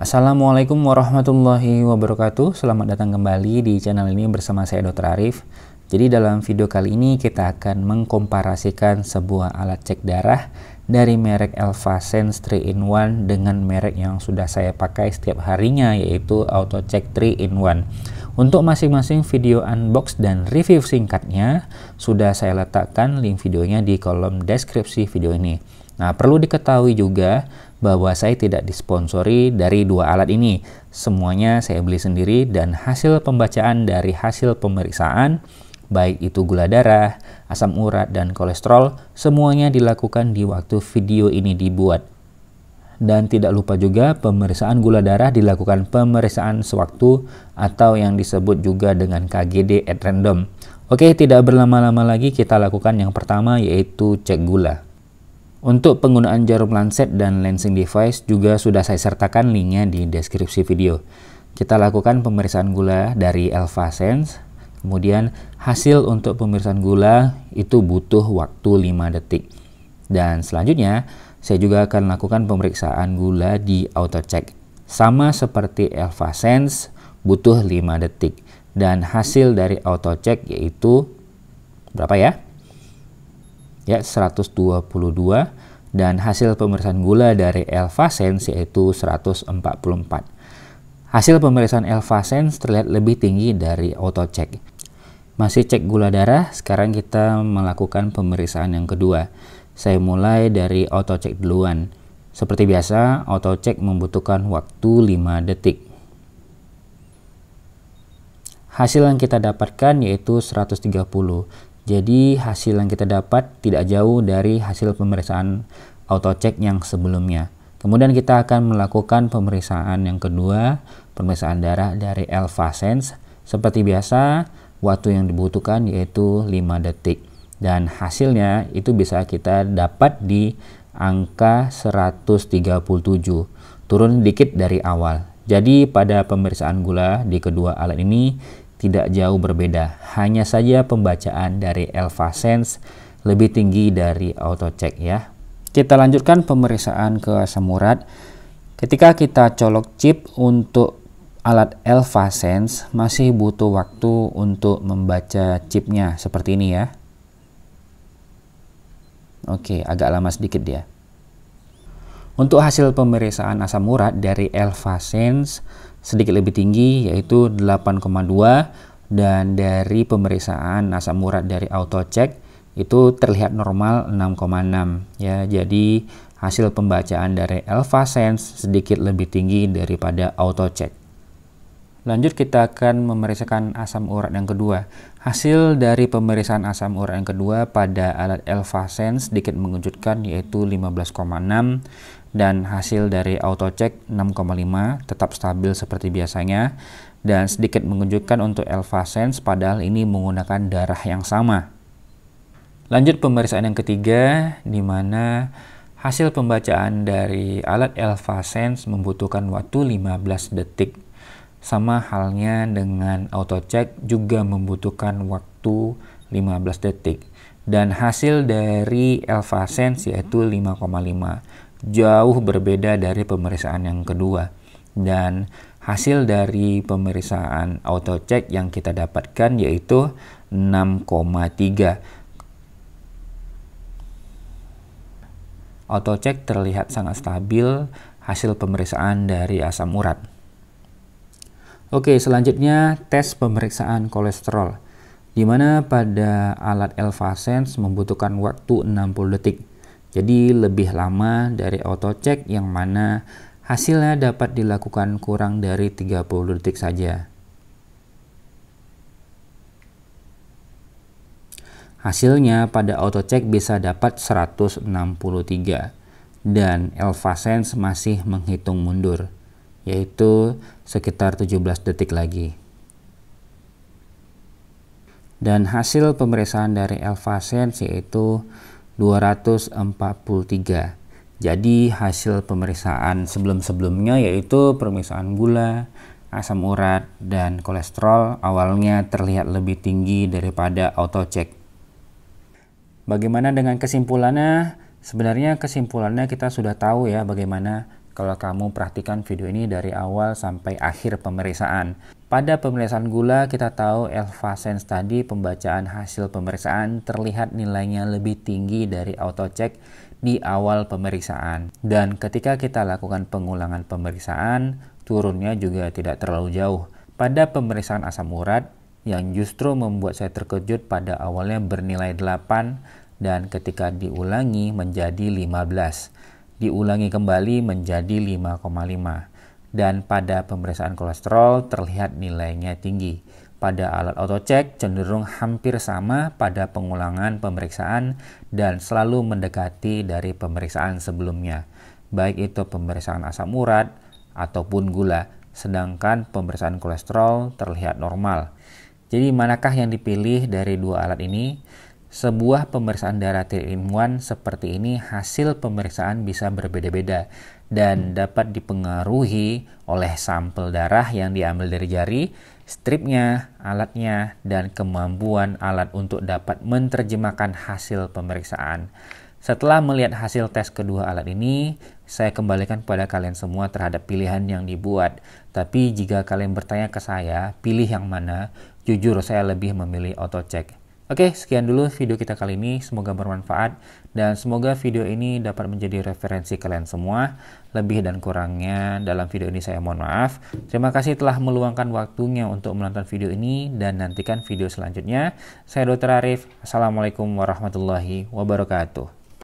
Assalamualaikum warahmatullahi wabarakatuh Selamat datang kembali di channel ini bersama saya Dr. Arif Jadi dalam video kali ini kita akan mengkomparasikan sebuah alat cek darah Dari merek Elfasense 3-in-1 dengan merek yang sudah saya pakai setiap harinya yaitu Autocheck 3-in-1 untuk masing-masing video unbox dan review singkatnya, sudah saya letakkan link videonya di kolom deskripsi video ini. Nah, perlu diketahui juga bahwa saya tidak disponsori dari dua alat ini. Semuanya saya beli sendiri dan hasil pembacaan dari hasil pemeriksaan baik itu gula darah, asam urat, dan kolesterol, semuanya dilakukan di waktu video ini dibuat dan tidak lupa juga pemeriksaan gula darah dilakukan pemeriksaan sewaktu atau yang disebut juga dengan KGD at random. Oke, tidak berlama-lama lagi kita lakukan yang pertama yaitu cek gula. Untuk penggunaan jarum lancet dan lensing device juga sudah saya sertakan linknya di deskripsi video. Kita lakukan pemeriksaan gula dari AlphaSense. Kemudian hasil untuk pemeriksaan gula itu butuh waktu 5 detik. Dan selanjutnya saya juga akan lakukan pemeriksaan gula di AutoCheck. Sama seperti ElvaSense, butuh 5 detik. Dan hasil dari AutoCheck yaitu berapa ya? Ya, 122 dan hasil pemeriksaan gula dari ElvaSense yaitu 144. Hasil pemeriksaan ElvaSense terlihat lebih tinggi dari AutoCheck. Masih cek gula darah, sekarang kita melakukan pemeriksaan yang kedua. Saya mulai dari auto check duluan. Seperti biasa, auto check membutuhkan waktu 5 detik. Hasil yang kita dapatkan yaitu 130. Jadi hasil yang kita dapat tidak jauh dari hasil pemeriksaan auto check yang sebelumnya. Kemudian kita akan melakukan pemeriksaan yang kedua, pemeriksaan darah dari AlphaSense. Seperti biasa, waktu yang dibutuhkan yaitu 5 detik dan hasilnya itu bisa kita dapat di angka 137 turun dikit dari awal jadi pada pemeriksaan gula di kedua alat ini tidak jauh berbeda hanya saja pembacaan dari alpha sense lebih tinggi dari auto check ya kita lanjutkan pemeriksaan ke urat ketika kita colok chip untuk alat alpha sense masih butuh waktu untuk membaca chipnya seperti ini ya Oke, agak lama sedikit dia. Untuk hasil pemeriksaan asam urat dari AlphaSense sedikit lebih tinggi yaitu 8,2 dan dari pemeriksaan asam urat dari AutoCheck itu terlihat normal 6,6 ya. Jadi hasil pembacaan dari AlphaSense sedikit lebih tinggi daripada AutoCheck. Lanjut kita akan memeriksakan asam urat yang kedua. Hasil dari pemeriksaan asam urat yang kedua pada alat ElfaSense sedikit mengejutkan yaitu 15,6 dan hasil dari autocheck 6,5 tetap stabil seperti biasanya dan sedikit mengejutkan untuk ElfaSense padahal ini menggunakan darah yang sama. Lanjut pemeriksaan yang ketiga di mana hasil pembacaan dari alat ElfaSense membutuhkan waktu 15 detik sama halnya dengan auto check juga membutuhkan waktu 15 detik dan hasil dari sense yaitu 5,5 jauh berbeda dari pemeriksaan yang kedua dan hasil dari pemeriksaan auto check yang kita dapatkan yaitu 6,3 auto check terlihat sangat stabil hasil pemeriksaan dari asam urat Oke, selanjutnya tes pemeriksaan kolesterol, di mana pada alat Elfasense membutuhkan waktu 60 detik. Jadi lebih lama dari auto-check yang mana hasilnya dapat dilakukan kurang dari 30 detik saja. Hasilnya pada auto-check bisa dapat 163 dan Elfasense masih menghitung mundur yaitu sekitar 17 detik lagi. Dan hasil pemeriksaan dari Elvasense yaitu 243. Jadi hasil pemeriksaan sebelum-sebelumnya yaitu pemeriksaan gula, asam urat, dan kolesterol awalnya terlihat lebih tinggi daripada auto check. Bagaimana dengan kesimpulannya? Sebenarnya kesimpulannya kita sudah tahu ya bagaimana kalau kamu perhatikan video ini dari awal sampai akhir pemeriksaan. Pada pemeriksaan gula, kita tahu Elfasens tadi pembacaan hasil pemeriksaan terlihat nilainya lebih tinggi dari autocheck di awal pemeriksaan. Dan ketika kita lakukan pengulangan pemeriksaan, turunnya juga tidak terlalu jauh. Pada pemeriksaan asam urat, yang justru membuat saya terkejut pada awalnya bernilai 8 dan ketika diulangi menjadi 15 diulangi kembali menjadi 5,5 dan pada pemeriksaan kolesterol terlihat nilainya tinggi. Pada alat autocek cenderung hampir sama pada pengulangan pemeriksaan dan selalu mendekati dari pemeriksaan sebelumnya, baik itu pemeriksaan asam urat ataupun gula, sedangkan pemeriksaan kolesterol terlihat normal. Jadi manakah yang dipilih dari dua alat ini? Sebuah pemeriksaan darah tidak seperti ini hasil pemeriksaan bisa berbeda-beda dan hmm. dapat dipengaruhi oleh sampel darah yang diambil dari jari, stripnya, alatnya, dan kemampuan alat untuk dapat menerjemahkan hasil pemeriksaan. Setelah melihat hasil tes kedua alat ini, saya kembalikan kepada kalian semua terhadap pilihan yang dibuat. Tapi jika kalian bertanya ke saya, pilih yang mana, jujur saya lebih memilih auto check Oke, sekian dulu video kita kali ini. Semoga bermanfaat dan semoga video ini dapat menjadi referensi kalian semua. Lebih dan kurangnya dalam video ini saya mohon maaf. Terima kasih telah meluangkan waktunya untuk menonton video ini dan nantikan video selanjutnya. Saya Dr. Arif. Assalamualaikum warahmatullahi wabarakatuh.